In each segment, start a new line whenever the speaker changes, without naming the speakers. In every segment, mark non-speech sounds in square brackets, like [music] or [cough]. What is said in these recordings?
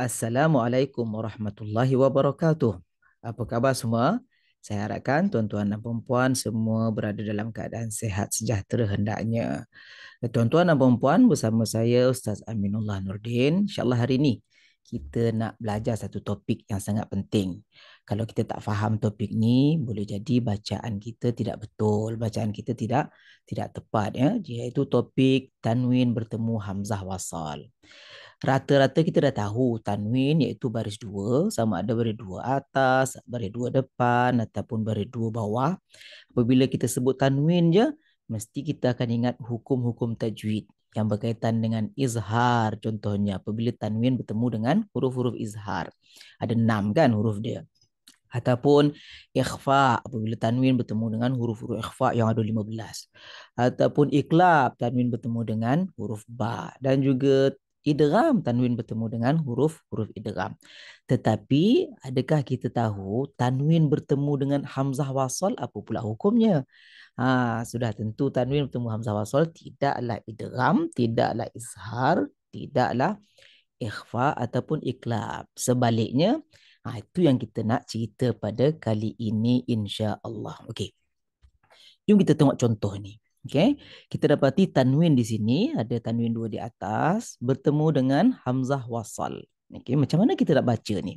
Assalamualaikum warahmatullahi wabarakatuh. Apa khabar semua? Saya harapkan tuan-tuan dan puan-puan semua berada dalam keadaan sehat sejahtera hendaknya. Tuan-tuan dan puan-puan bersama saya Ustaz Aminullah Nurdin. InsyaAllah hari ini kita nak belajar satu topik yang sangat penting. Kalau kita tak faham topik ni, boleh jadi bacaan kita tidak betul, bacaan kita tidak tidak tepat ya. Iaitu topik tanwin bertemu hamzah wasal rata-rata kita dah tahu tanwin iaitu baris dua sama ada baris dua atas, baris dua depan ataupun baris dua bawah. Apabila kita sebut tanwin je, mesti kita akan ingat hukum-hukum tajwid yang berkaitan dengan izhar contohnya. Apabila tanwin bertemu dengan huruf-huruf izhar. Ada enam kan huruf dia. Ataupun ikhfa apabila tanwin bertemu dengan huruf-huruf ikhfa yang ada lima belas. Ataupun iklab tanwin bertemu dengan huruf ba. Dan juga idgham tanwin bertemu dengan huruf-huruf idgham. Tetapi adakah kita tahu tanwin bertemu dengan hamzah wasal apa pula hukumnya? Ha, sudah tentu tanwin bertemu hamzah wasal tidaklah idgham, tidaklah ishar, tidaklah ikhfa ataupun iklab. Sebaliknya, ha, itu yang kita nak cerita pada kali ini insya-Allah. Okey. Jom kita tengok contoh ni. Okay. Kita dapati tanwin di sini. Ada tanwin dua di atas. Bertemu dengan Hamzah Wasal. Okay. Macam mana kita nak baca ni?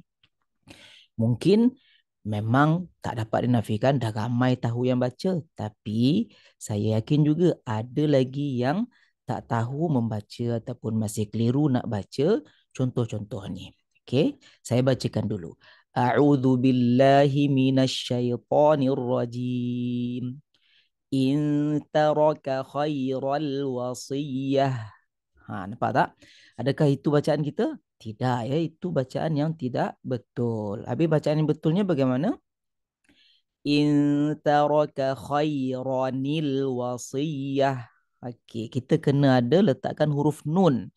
Mungkin memang tak dapat dinafikan. Dah ramai tahu yang baca. Tapi saya yakin juga ada lagi yang tak tahu membaca ataupun masih keliru nak baca contoh-contoh ni. Okay. Saya bacakan dulu. A'udzu billahi minasyaitonir rajim in taraka khairal wasiyah. Ha, nampak tak? Adakah itu bacaan kita? Tidak ya, itu bacaan yang tidak betul. Habis bacaan yang betulnya bagaimana? In taraka khairanil wasiyah. Okey, kita kena ada letakkan huruf nun.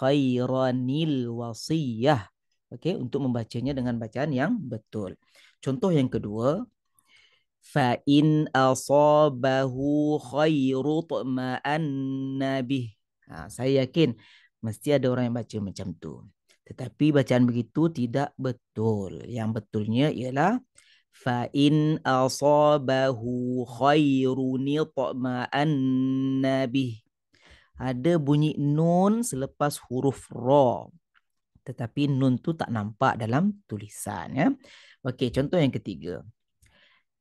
Khairanil wasiyah. Okey, untuk membacanya dengan bacaan yang betul. Contoh yang kedua, fa'in asabahu khairu ma'anna bih. Ha, saya yakin mesti ada orang yang baca macam tu. Tetapi bacaan begitu tidak betul. Yang betulnya ialah fa'in asabahu khairu nita'ma'anna bih. Ada bunyi nun selepas huruf ra. Tetapi nun tu tak nampak dalam tulisan. Ya. Okey, contoh yang ketiga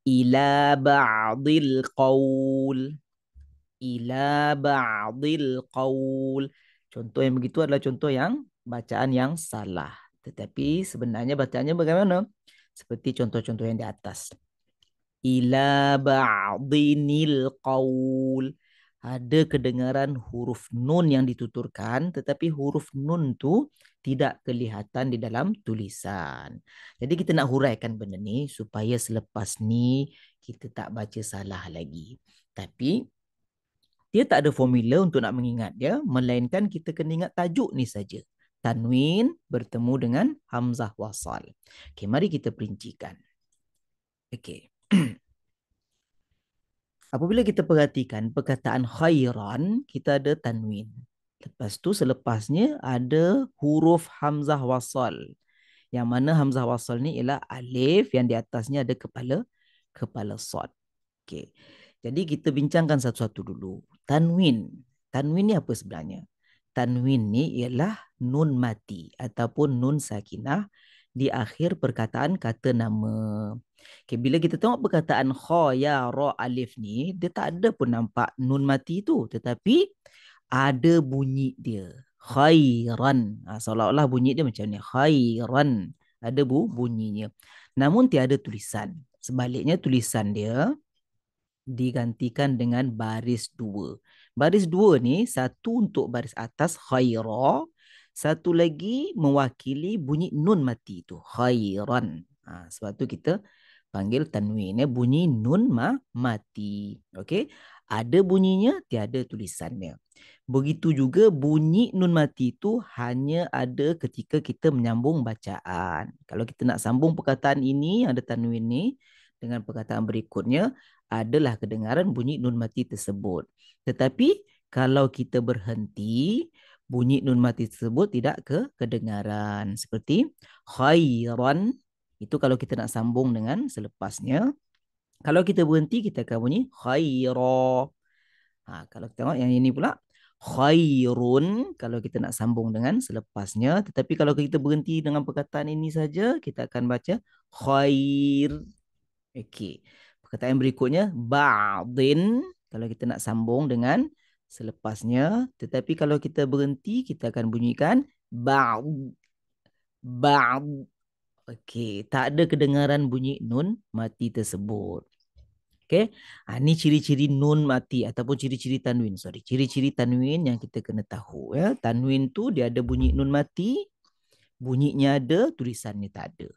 ila ba'dil qaul ila ba'dil qaul contoh yang begitu adalah contoh yang bacaan yang salah tetapi sebenarnya bacaannya bagaimana seperti contoh-contoh yang di atas ila ba'dinil qaul ada kedengaran huruf nun yang dituturkan tetapi huruf nun tu tidak kelihatan di dalam tulisan. Jadi kita nak huraikan benda ni supaya selepas ni kita tak baca salah lagi. Tapi dia tak ada formula untuk nak mengingat dia melainkan kita kena ingat tajuk ni saja. Tanwin bertemu dengan hamzah wasal. Okey mari kita perincikan. Okey. [clears throat] Apabila kita perhatikan perkataan khairan, kita ada tanwin. Lepas tu selepasnya ada huruf hamzah wasal. Yang mana hamzah wasal ni ialah alif yang di atasnya ada kepala kepala sod. Okey. Jadi kita bincangkan satu-satu dulu. Tanwin. Tanwin ni apa sebenarnya? Tanwin ni ialah nun mati ataupun nun sakinah di akhir perkataan kata nama. Okay, bila kita tengok perkataan kha ya ra alif ni, dia tak ada pun nampak nun mati tu, tetapi ada bunyi dia. Khairan. Ha, seolah-olah bunyi dia macam ni, khairan. Ada bu bunyinya. Namun tiada tulisan. Sebaliknya tulisan dia digantikan dengan baris dua. Baris dua ni satu untuk baris atas khaira, satu lagi mewakili bunyi nun mati tu. khairan. Ha, sebab tu kita panggil tanwin ya bunyi nun ma mati okey ada bunyinya tiada tulisannya begitu juga bunyi nun mati itu hanya ada ketika kita menyambung bacaan kalau kita nak sambung perkataan ini yang ada tanwin ni dengan perkataan berikutnya adalah kedengaran bunyi nun mati tersebut tetapi kalau kita berhenti bunyi nun mati tersebut tidak ke kedengaran seperti khairan itu kalau kita nak sambung dengan selepasnya. Kalau kita berhenti, kita akan bunyi khaira. Ha, kalau kita tengok yang ini pula, khairun. Kalau kita nak sambung dengan selepasnya. Tetapi kalau kita berhenti dengan perkataan ini saja, kita akan baca khair. Okey. Perkataan berikutnya, ba'din. Kalau kita nak sambung dengan selepasnya. Tetapi kalau kita berhenti, kita akan bunyikan ba'd. Ba'd. Okey, tak ada kedengaran bunyi nun mati tersebut. Okey. Ha, ini ciri-ciri nun mati ataupun ciri-ciri tanwin. Sorry, ciri-ciri tanwin yang kita kena tahu ya. Tanwin tu dia ada bunyi nun mati, bunyinya ada, tulisannya tak ada.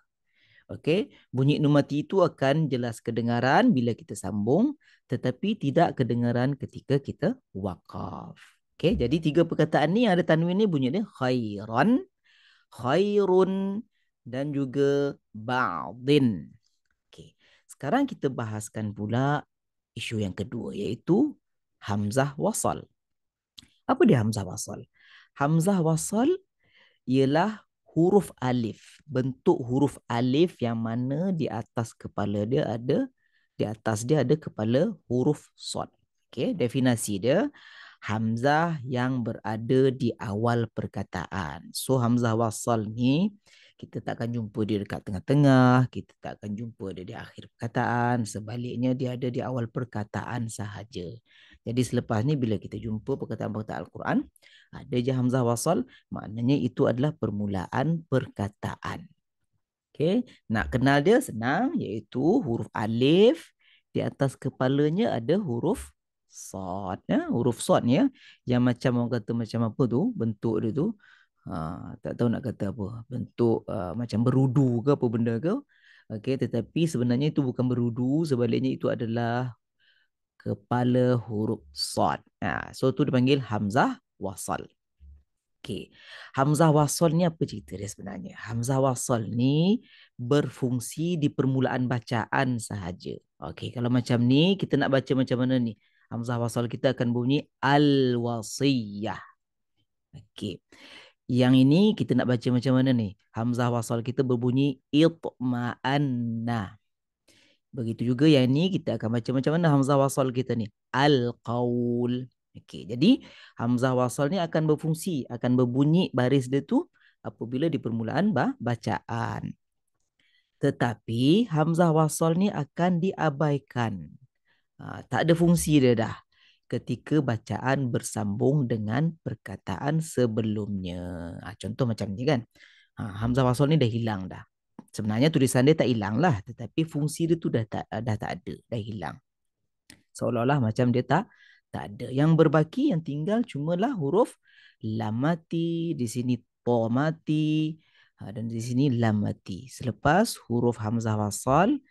Okey, bunyi nun mati itu akan jelas kedengaran bila kita sambung tetapi tidak kedengaran ketika kita wakaf. Okey, jadi tiga perkataan ni yang ada tanwin ni bunyi dia khairan, khairun, dan juga ba'din. Okey. Sekarang kita bahaskan pula isu yang kedua iaitu hamzah wasal. Apa dia hamzah wasal? Hamzah wasal ialah huruf alif, bentuk huruf alif yang mana di atas kepala dia ada di atas dia ada kepala huruf sod. Okey, Definasi dia hamzah yang berada di awal perkataan. So hamzah wasal ni kita tak akan jumpa dia dekat tengah-tengah, kita tak akan jumpa dia di akhir perkataan, sebaliknya dia ada di awal perkataan sahaja. Jadi selepas ni bila kita jumpa perkataan-perkataan Al-Quran, ada je Hamzah Wasal, maknanya itu adalah permulaan perkataan. Okay. Nak kenal dia senang iaitu huruf alif, di atas kepalanya ada huruf sod. Ya? Huruf sod ya? yang macam orang kata macam apa tu, bentuk dia tu ha, tak tahu nak kata apa bentuk uh, macam berudu ke apa benda ke okey tetapi sebenarnya itu bukan berudu sebaliknya itu adalah kepala huruf sad ha, so tu dipanggil hamzah wasal okey hamzah wasal ni apa cerita dia sebenarnya hamzah wasal ni berfungsi di permulaan bacaan sahaja okey kalau macam ni kita nak baca macam mana ni hamzah wasal kita akan bunyi al wasiyah Okey. Yang ini kita nak baca macam mana ni? Hamzah wasal kita berbunyi itma'anna. Begitu juga yang ini kita akan baca macam mana hamzah wasal kita ni? Al-qaul. Okey, jadi hamzah wasal ni akan berfungsi, akan berbunyi baris dia tu apabila di permulaan bacaan. Tetapi hamzah wasal ni akan diabaikan. Ha, tak ada fungsi dia dah ketika bacaan bersambung dengan perkataan sebelumnya. Ha, contoh macam ni kan. Ha, Hamzah Wasol ni dah hilang dah. Sebenarnya tulisan dia tak hilang lah. Tetapi fungsi dia tu dah tak, dah tak ada. Dah hilang. Seolah-olah macam dia tak tak ada. Yang berbaki yang tinggal cumalah huruf lamati. Di sini tomati. Ha, dan di sini lamati. Selepas huruf Hamzah Wasol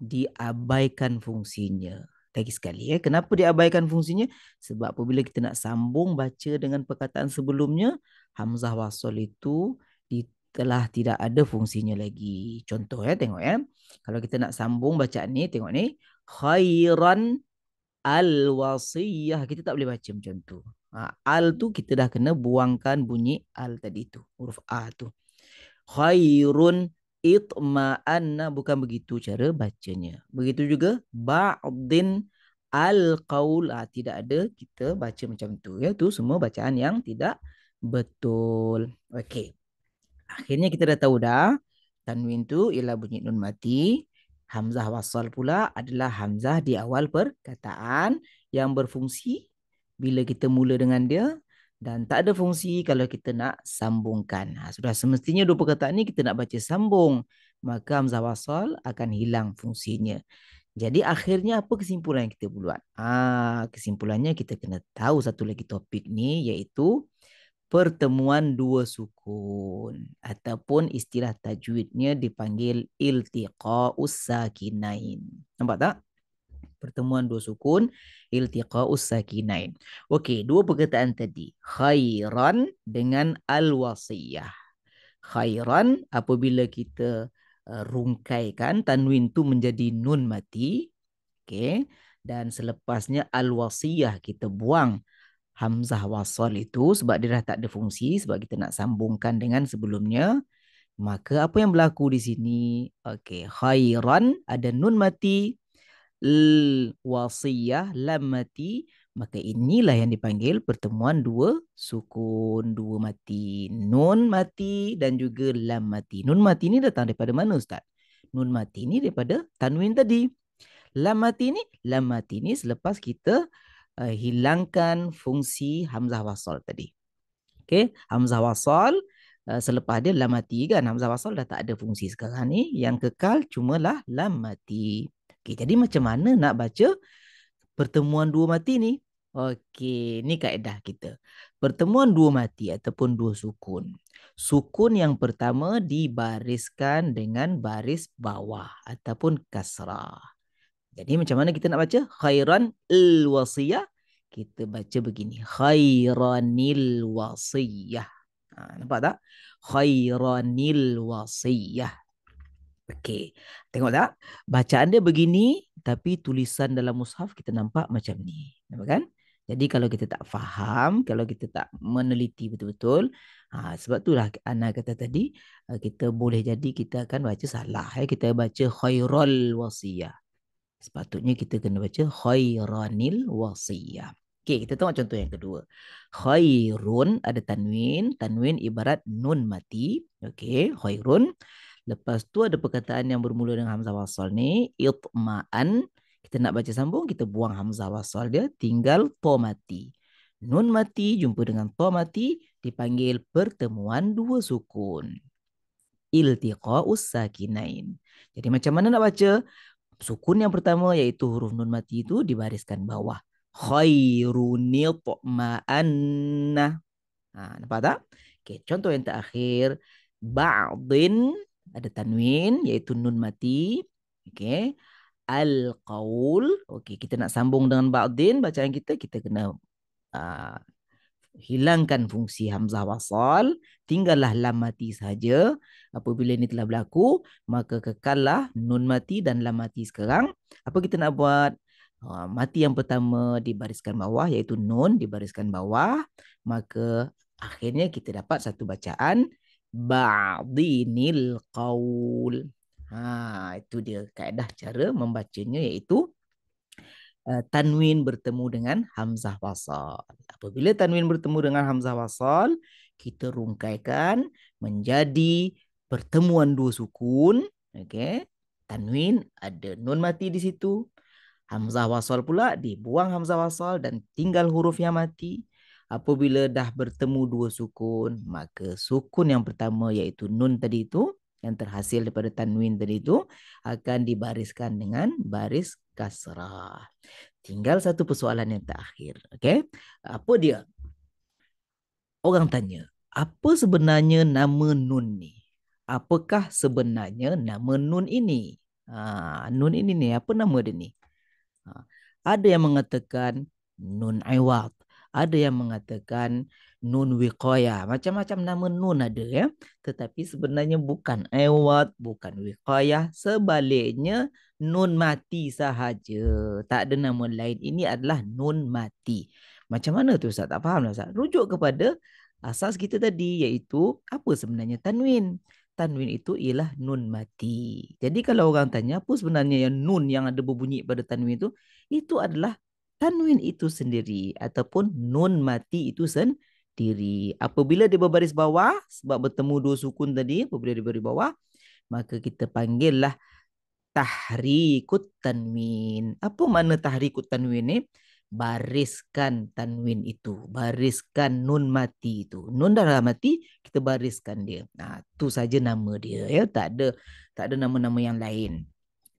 diabaikan fungsinya lagi sekali ya kenapa diabaikan fungsinya sebab apabila kita nak sambung baca dengan perkataan sebelumnya hamzah wasal itu telah tidak ada fungsinya lagi contoh ya tengok ya kalau kita nak sambung bacaan ni tengok ni khairan al wasiyah kita tak boleh baca macam tu ha, al tu kita dah kena buangkan bunyi al tadi tu huruf a tu khairun itma'anna bukan begitu cara bacanya begitu juga ba'din al-qaul ha, tidak ada kita baca macam tu. ya tu semua bacaan yang tidak betul okey akhirnya kita dah tahu dah tanwin tu ialah bunyi nun mati hamzah wasal pula adalah hamzah di awal perkataan yang berfungsi bila kita mula dengan dia dan tak ada fungsi kalau kita nak sambungkan. Ha, sudah semestinya dua perkataan ini kita nak baca sambung. Maka Hamzah Wasal akan hilang fungsinya. Jadi akhirnya apa kesimpulan yang kita buat? Ha, kesimpulannya kita kena tahu satu lagi topik ni iaitu pertemuan dua sukun ataupun istilah tajwidnya dipanggil iltiqa'us sakinain. Nampak tak? pertemuan dua sukun iltiqa usakinain. Okey, dua perkataan tadi. Khairan dengan al-wasiyah. Khairan apabila kita uh, rungkaikan tanwin tu menjadi nun mati. Okey. Dan selepasnya al-wasiyah kita buang hamzah wasal itu sebab dia dah tak ada fungsi sebab kita nak sambungkan dengan sebelumnya. Maka apa yang berlaku di sini? Okey, khairan ada nun mati, wasiyah lamati maka inilah yang dipanggil pertemuan dua sukun dua mati nun mati dan juga lam mati nun mati ni datang daripada mana ustaz nun mati ni daripada tanwin tadi lam mati ni lam mati ni selepas kita uh, hilangkan fungsi hamzah wasol tadi okay hamzah wasol uh, eh, selepas dia lam mati kan hamzah wasol dah tak ada fungsi sekarang ni yang kekal cumalah lam mati Okey, jadi macam mana nak baca pertemuan dua mati ni? Okey, ni kaedah kita. Pertemuan dua mati ataupun dua sukun. Sukun yang pertama dibariskan dengan baris bawah ataupun kasrah. Jadi macam mana kita nak baca? Khairan il wasiyah Kita baca begini. khairan il wasiyah. Ha, nampak tak? khairan il wasiyah. Okey. Tengok tak? Bacaan dia begini tapi tulisan dalam mushaf kita nampak macam ni. Nampak kan? Jadi kalau kita tak faham, kalau kita tak meneliti betul-betul, ha, sebab itulah anak kata tadi, eh, kita boleh jadi kita akan baca salah. Ya. Kita baca khairul wasiyah. Sepatutnya kita kena baca khairanil wasiyah. Okey, kita tengok contoh yang kedua. Khairun ada tanwin. Tanwin ibarat nun mati. Okey, khairun. Lepas tu ada perkataan yang bermula dengan hamzah Wasol ni, itma'an. Kita nak baca sambung, kita buang hamzah Wasol dia, tinggal to mati. Nun mati jumpa dengan to mati dipanggil pertemuan dua sukun. Iltiqa'us sakinain. Jadi macam mana nak baca? Sukun yang pertama iaitu huruf nun mati itu dibariskan bawah. Khairunil ma'anna. Ha, nampak tak? Okay, contoh yang terakhir. Ba'din ada tanwin iaitu nun mati. Okey. Al-qaul. Okey, kita nak sambung dengan ba'din bacaan kita kita kena uh, hilangkan fungsi hamzah wasal, tinggallah lam mati saja. Apabila ini telah berlaku, maka kekallah nun mati dan lam mati sekarang. Apa kita nak buat? Uh, mati yang pertama di bariskan bawah iaitu nun di bariskan bawah, maka akhirnya kita dapat satu bacaan ba'dinil qaul. Ha, itu dia kaedah cara membacanya iaitu eh, tanwin bertemu dengan hamzah wasal. Apabila tanwin bertemu dengan hamzah wasal, kita rungkaikan menjadi pertemuan dua sukun. Okay, Tanwin ada nun mati di situ. Hamzah wasal pula dibuang hamzah wasal dan tinggal huruf yang mati apabila dah bertemu dua sukun maka sukun yang pertama iaitu nun tadi itu yang terhasil daripada tanwin tadi itu akan dibariskan dengan baris kasrah. Tinggal satu persoalan yang terakhir. okay? Apa dia? Orang tanya, apa sebenarnya nama nun ni? Apakah sebenarnya nama nun ini? Ha, nun ini ni apa nama dia ni? Ha, ada yang mengatakan nun iwad ada yang mengatakan nun wiqayah macam-macam nama nun ada ya tetapi sebenarnya bukan ewat bukan wiqayah sebaliknya nun mati sahaja tak ada nama lain ini adalah nun mati macam mana tu ustaz tak faham lah. ustaz rujuk kepada asas kita tadi iaitu apa sebenarnya tanwin tanwin itu ialah nun mati. Jadi kalau orang tanya apa sebenarnya yang nun yang ada berbunyi pada tanwin itu, itu adalah tanwin itu sendiri ataupun nun mati itu sendiri. Apabila dia berbaris bawah sebab bertemu dua sukun tadi apabila dia berbaris bawah maka kita panggil lah tahrikut tanwin. Apa makna tahrikut tanwin ni? Bariskan tanwin itu. Bariskan nun mati itu. Nun dah mati, kita bariskan dia. Nah, ha, tu saja nama dia. Ya. Tak ada tak ada nama-nama yang lain.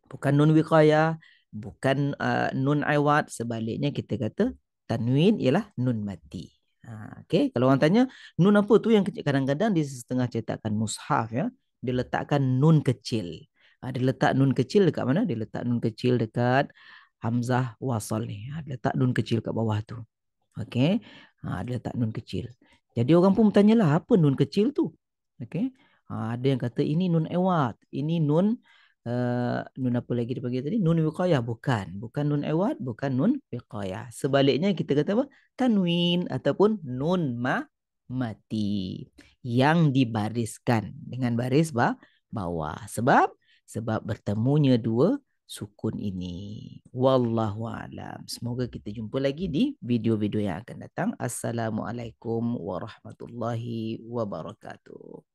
Bukan nun wiqayah, bukan uh, nun aiwat sebaliknya kita kata tanwin ialah nun mati ha okay. kalau orang tanya nun apa tu yang kadang-kadang di setengah cetakan mushaf ya dia letakkan nun kecil ha, dia letak nun kecil dekat mana dia letak nun kecil dekat hamzah wasal ni ha, dia letak nun kecil kat bawah tu Okay, ha dia letak nun kecil jadi orang pun bertanyalah apa nun kecil tu Okay, ha, ada yang kata ini nun iwat ini nun uh, nun apa lagi dipanggil tadi? Nun wiqayah bukan, bukan nun iwad, bukan nun wiqayah. Sebaliknya kita kata apa? Tanwin ataupun nun ma mati yang dibariskan dengan baris bah bawah sebab sebab bertemunya dua sukun ini. Wallahu alam. Semoga kita jumpa lagi di video-video yang akan datang. Assalamualaikum warahmatullahi wabarakatuh.